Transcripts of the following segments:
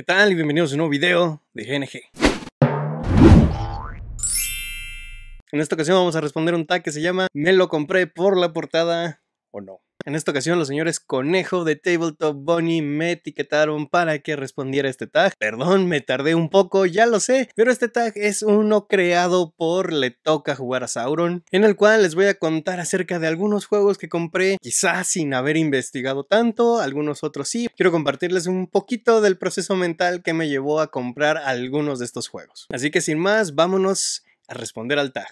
¿Qué tal? Y bienvenidos a un nuevo video de GNG. En esta ocasión vamos a responder un tag que se llama Me lo compré por la portada o no. En esta ocasión, los señores Conejo de Tabletop Bunny me etiquetaron para que respondiera este tag. Perdón, me tardé un poco, ya lo sé, pero este tag es uno creado por Le Toca Jugar a Sauron, en el cual les voy a contar acerca de algunos juegos que compré, quizás sin haber investigado tanto, algunos otros sí. Quiero compartirles un poquito del proceso mental que me llevó a comprar algunos de estos juegos. Así que sin más, vámonos a responder al tag.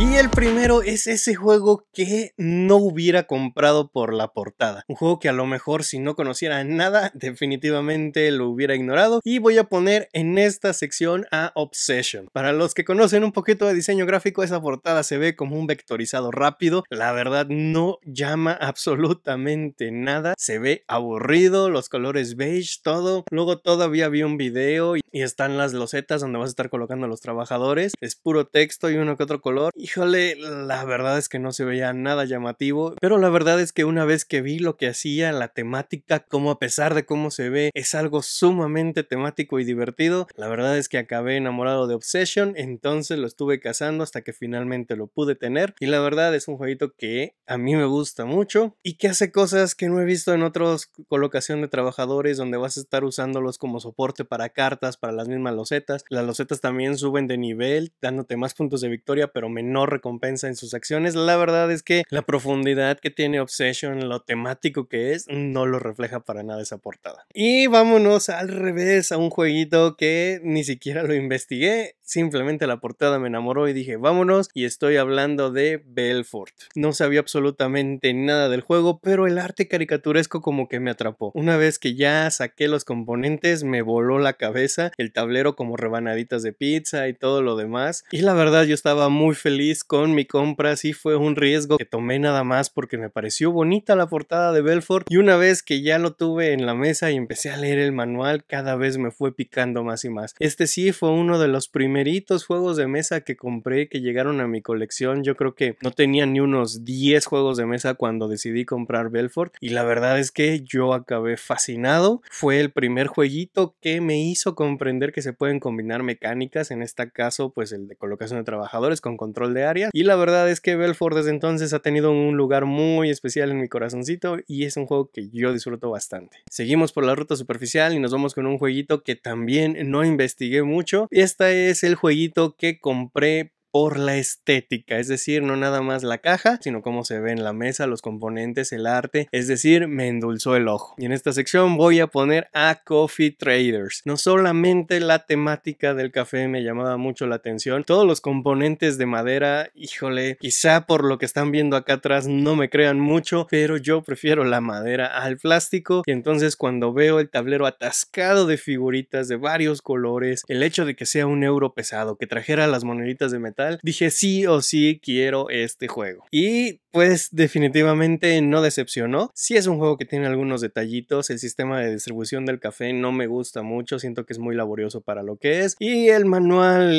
Y el primero es ese juego que no hubiera comprado por la portada. Un juego que a lo mejor si no conociera nada, definitivamente lo hubiera ignorado. Y voy a poner en esta sección a Obsession. Para los que conocen un poquito de diseño gráfico, esa portada se ve como un vectorizado rápido. La verdad no llama absolutamente nada. Se ve aburrido, los colores beige, todo. Luego todavía vi un video y están las losetas donde vas a estar colocando a los trabajadores. Es puro texto y uno que otro color. Híjole, la verdad es que no se veía nada llamativo, pero la verdad es que una vez que vi lo que hacía, la temática, como a pesar de cómo se ve, es algo sumamente temático y divertido, la verdad es que acabé enamorado de Obsession, entonces lo estuve cazando hasta que finalmente lo pude tener y la verdad es un jueguito que a mí me gusta mucho y que hace cosas que no he visto en otros colocación de trabajadores donde vas a estar usándolos como soporte para cartas, para las mismas losetas, las losetas también suben de nivel, dándote más puntos de victoria pero menos recompensa en sus acciones. La verdad es que la profundidad que tiene Obsession, lo temático que es, no lo refleja para nada esa portada. Y vámonos al revés, a un jueguito que ni siquiera lo investigué, simplemente la portada me enamoró y dije, vámonos, y estoy hablando de Belfort. No sabía absolutamente nada del juego, pero el arte caricaturesco como que me atrapó. Una vez que ya saqué los componentes, me voló la cabeza, el tablero como rebanaditas de pizza y todo lo demás, y la verdad yo estaba muy feliz con mi compra, sí fue un riesgo que tomé nada más porque me pareció bonita la portada de Belfort y una vez que ya lo tuve en la mesa y empecé a leer el manual, cada vez me fue picando más y más. Este sí fue uno de los primeritos juegos de mesa que compré que llegaron a mi colección. Yo creo que no tenía ni unos 10 juegos de mesa cuando decidí comprar Belfort y la verdad es que yo acabé fascinado. Fue el primer jueguito que me hizo comprender que se pueden combinar mecánicas, en este caso pues el de colocación de trabajadores con control de área Y la verdad es que Belfort desde entonces ha tenido un lugar muy especial en mi corazoncito y es un juego que yo disfruto bastante. Seguimos por la ruta superficial y nos vamos con un jueguito que también no investigué mucho. Este es el jueguito que compré por la estética, es decir, no nada más la caja, sino cómo se ve en la mesa, los componentes, el arte, es decir, me endulzó el ojo. Y en esta sección voy a poner a Coffee Traders. No solamente la temática del café me llamaba mucho la atención, todos los componentes de madera, híjole, quizá por lo que están viendo acá atrás no me crean mucho, pero yo prefiero la madera al plástico y entonces cuando veo el tablero atascado de figuritas de varios colores, el hecho de que sea un euro pesado, que trajera las moneditas de metal, dije sí o sí quiero este juego. Y pues definitivamente no decepcionó. Sí es un juego que tiene algunos detallitos, el sistema de distribución del café no me gusta mucho, siento que es muy laborioso para lo que es y el manual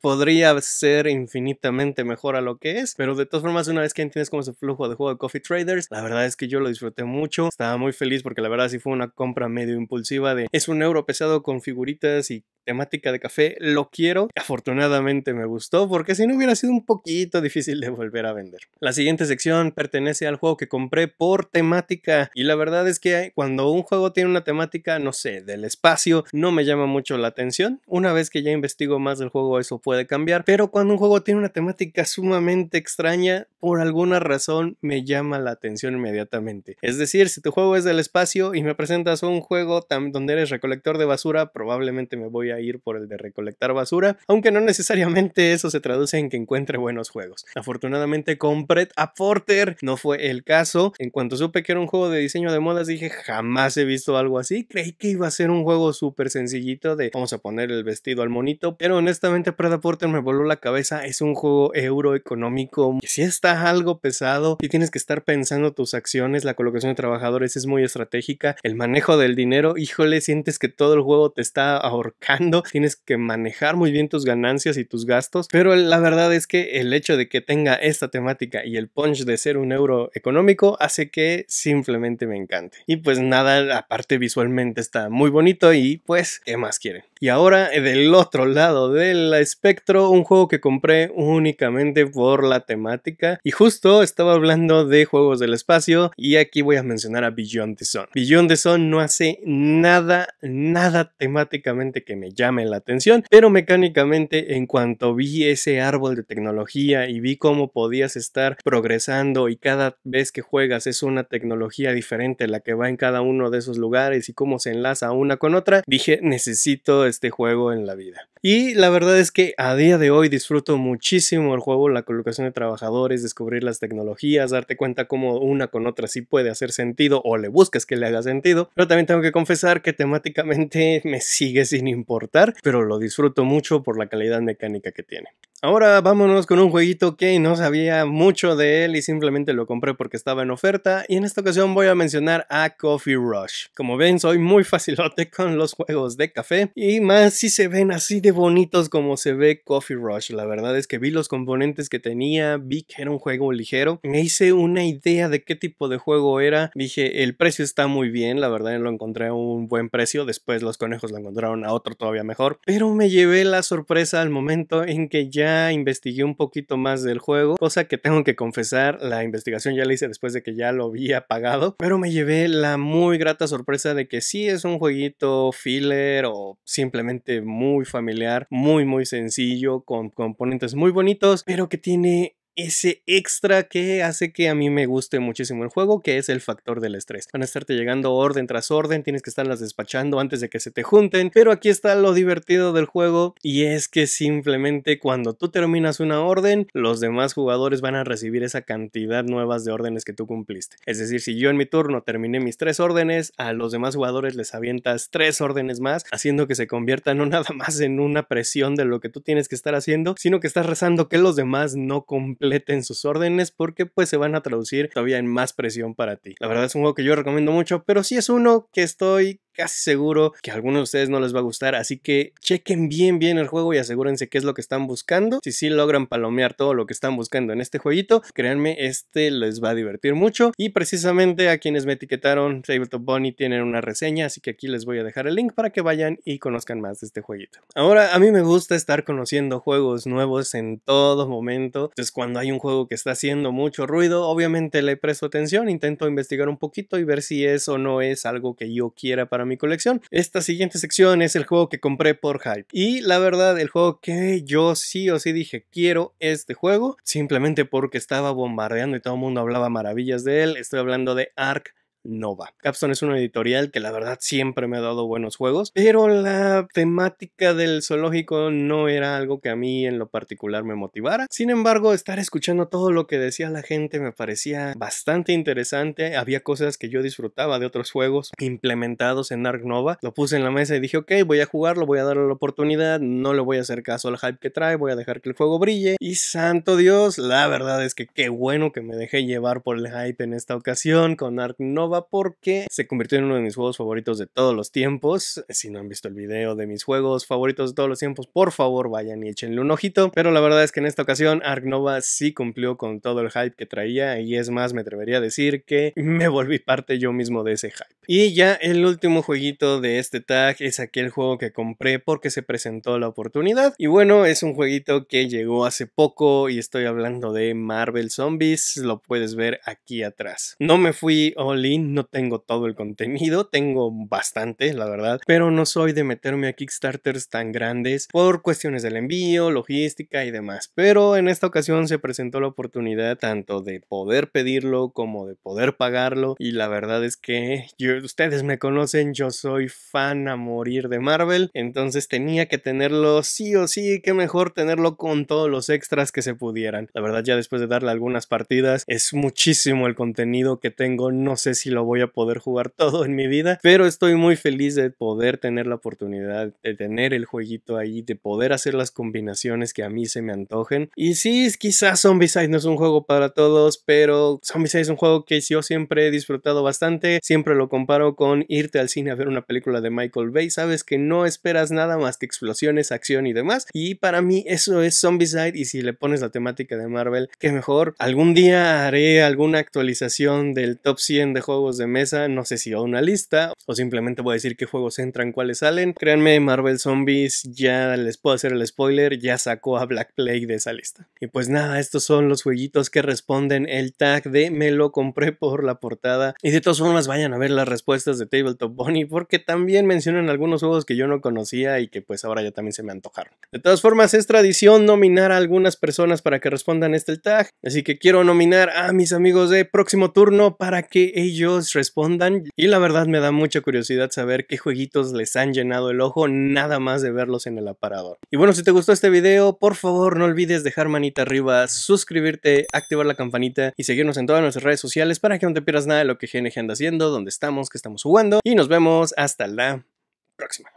podría ser infinitamente mejor a lo que es, pero de todas formas una vez que entiendes cómo es el flujo de juego de Coffee Traders, la verdad es que yo lo disfruté mucho, estaba muy feliz porque la verdad sí fue una compra medio impulsiva de es un euro pesado con figuritas y temática de café, lo quiero, afortunadamente me gustó gustó porque si no hubiera sido un poquito difícil de volver a vender. La siguiente sección pertenece al juego que compré por temática y la verdad es que cuando un juego tiene una temática, no sé, del espacio, no me llama mucho la atención. Una vez que ya investigo más del juego eso puede cambiar, pero cuando un juego tiene una temática sumamente extraña, por alguna razón me llama la atención inmediatamente. Es decir, si tu juego es del espacio y me presentas un juego donde eres recolector de basura, probablemente me voy a ir por el de recolectar basura, aunque no necesariamente eso se traduce en que encuentre buenos juegos. Afortunadamente con a Porter no fue el caso. En cuanto supe que era un juego de diseño de modas dije jamás he visto algo así. Creí que iba a ser un juego súper sencillito de vamos a poner el vestido al monito. Pero honestamente Predaporter Porter me voló la cabeza. Es un juego euroeconómico que sí está algo pesado y tienes que estar pensando tus acciones. La colocación de trabajadores es muy estratégica. El manejo del dinero, híjole, sientes que todo el juego te está ahorcando. Tienes que manejar muy bien tus ganancias y tus gastos pero la verdad es que el hecho de que tenga esta temática y el punch de ser un euro económico hace que simplemente me encante. Y pues nada, aparte visualmente está muy bonito y pues, ¿qué más quieren? Y ahora del otro lado del espectro, un juego que compré únicamente por la temática y justo estaba hablando de juegos del espacio y aquí voy a mencionar a Beyond De Son Beyond De Son no hace nada, nada temáticamente que me llame la atención, pero mecánicamente en cuanto vi ese árbol de tecnología y vi cómo podías estar progresando y cada vez que juegas es una tecnología diferente la que va en cada uno de esos lugares y cómo se enlaza una con otra, dije necesito este juego en la vida. Y la verdad es que a día de hoy disfruto muchísimo el juego, la colocación de trabajadores, descubrir las tecnologías, darte cuenta cómo una con otra sí puede hacer sentido o le buscas que le haga sentido. Pero también tengo que confesar que temáticamente me sigue sin importar, pero lo disfruto mucho por la calidad mecánica que tiene. Ahora vámonos con un jueguito que no sabía mucho de él y simplemente lo compré porque estaba en oferta y en esta ocasión voy a mencionar a Coffee Rush. Como ven soy muy facilote con los juegos de café y más si se ven así de bonitos como se ve Coffee Rush. La verdad es que vi los componentes que tenía, vi que era un juego ligero, me hice una idea de qué tipo de juego era, dije el precio está muy bien, la verdad lo encontré a un buen precio, después los conejos lo encontraron a otro todavía mejor, pero me llevé la sorpresa al momento en que ya investigué un poquito más del juego, cosa que tengo que confesar, la investigación ya la hice después de que ya lo había pagado, pero me llevé la muy grata sorpresa de que sí es un jueguito filler o simplemente muy familiar, muy muy sencillo, con componentes muy bonitos, pero que tiene ese extra que hace que a mí me guste muchísimo el juego, que es el factor del estrés. Van a estarte llegando orden tras orden, tienes que estarlas despachando antes de que se te junten, pero aquí está lo divertido del juego y es que simplemente cuando tú terminas una orden, los demás jugadores van a recibir esa cantidad nuevas de órdenes que tú cumpliste. Es decir, si yo en mi turno terminé mis tres órdenes, a los demás jugadores les avientas tres órdenes más, haciendo que se convierta no nada más en una presión de lo que tú tienes que estar haciendo, sino que estás rezando que los demás no cumplan en sus órdenes porque pues se van a traducir todavía en más presión para ti. La verdad es un juego que yo recomiendo mucho, pero sí es uno que estoy casi seguro que a algunos de ustedes no les va a gustar, así que chequen bien bien el juego y asegúrense qué es lo que están buscando. Si sí logran palomear todo lo que están buscando en este jueguito, créanme, este les va a divertir mucho y precisamente a quienes me etiquetaron Tabletop Bunny tienen una reseña, así que aquí les voy a dejar el link para que vayan y conozcan más de este jueguito. Ahora, a mí me gusta estar conociendo juegos nuevos en todo momento, entonces cuando hay un juego que está haciendo mucho ruido, obviamente le presto atención, intento investigar un poquito y ver si es o no es algo que yo quiera para mi colección. Esta siguiente sección es el juego que compré por hype. Y la verdad, el juego que yo sí o sí dije, quiero este juego, simplemente porque estaba bombardeando y todo el mundo hablaba maravillas de él. Estoy hablando de Ark Nova, Capstone es una editorial que la verdad siempre me ha dado buenos juegos, pero la temática del zoológico no era algo que a mí en lo particular me motivara. Sin embargo, estar escuchando todo lo que decía la gente me parecía bastante interesante. Había cosas que yo disfrutaba de otros juegos implementados en Ark Nova. Lo puse en la mesa y dije, ok, voy a jugarlo, voy a darle la oportunidad, no le voy a hacer caso al hype que trae, voy a dejar que el juego brille. Y santo Dios, la verdad es que qué bueno que me dejé llevar por el hype en esta ocasión con Ark Nova porque se convirtió en uno de mis juegos favoritos de todos los tiempos. Si no han visto el video de mis juegos favoritos de todos los tiempos, por favor vayan y échenle un ojito. Pero la verdad es que en esta ocasión Ark Nova sí cumplió con todo el hype que traía y es más, me atrevería a decir que me volví parte yo mismo de ese hype. Y ya el último jueguito de este tag es aquel juego que compré porque se presentó la oportunidad. Y bueno, es un jueguito que llegó hace poco y estoy hablando de Marvel Zombies. Lo puedes ver aquí atrás. No me fui all in no tengo todo el contenido, tengo bastante, la verdad, pero no soy de meterme a Kickstarters tan grandes por cuestiones del envío, logística y demás. Pero en esta ocasión se presentó la oportunidad tanto de poder pedirlo como de poder pagarlo y la verdad es que ustedes me conocen, yo soy fan a morir de Marvel, entonces tenía que tenerlo sí o sí, que mejor tenerlo con todos los extras que se pudieran. La verdad ya después de darle algunas partidas es muchísimo el contenido que tengo, no sé si lo voy a poder jugar todo en mi vida, pero estoy muy feliz de poder tener la oportunidad de tener el jueguito ahí, de poder hacer las combinaciones que a mí se me antojen. Y sí, quizás zombieside no es un juego para todos, pero Zombieside es un juego que yo siempre he disfrutado bastante, siempre lo comparo con irte al cine a ver una película de Michael Bay, sabes que no esperas nada más que explosiones, acción y demás, y para mí eso es zombieside y si le pones la temática de Marvel, que mejor. Algún día haré alguna actualización del top 100 de juegos de mesa, no sé si a una lista o simplemente voy a decir qué juegos entran, cuáles salen. Créanme, Marvel Zombies, ya les puedo hacer el spoiler, ya sacó a Black Plague de esa lista. Y pues nada, estos son los jueguitos que responden el tag de me lo compré por la portada. Y de todas formas, vayan a ver las respuestas de Tabletop Bunny porque también mencionan algunos juegos que yo no conocía y que pues ahora ya también se me antojaron. De todas formas, es tradición nominar a algunas personas para que respondan este tag. Así que quiero nominar a mis amigos de próximo turno para que ellos respondan. Y la verdad me da mucha curiosidad saber qué jueguitos les han llenado el ojo nada más de verlos en el aparador. Y bueno, si te gustó este video, por favor no olvides dejar manita arriba, suscribirte, activar la campanita y seguirnos en todas nuestras redes sociales para que no te pierdas nada de lo que GNG anda haciendo, dónde estamos, qué estamos jugando. Y nos vemos hasta la próxima.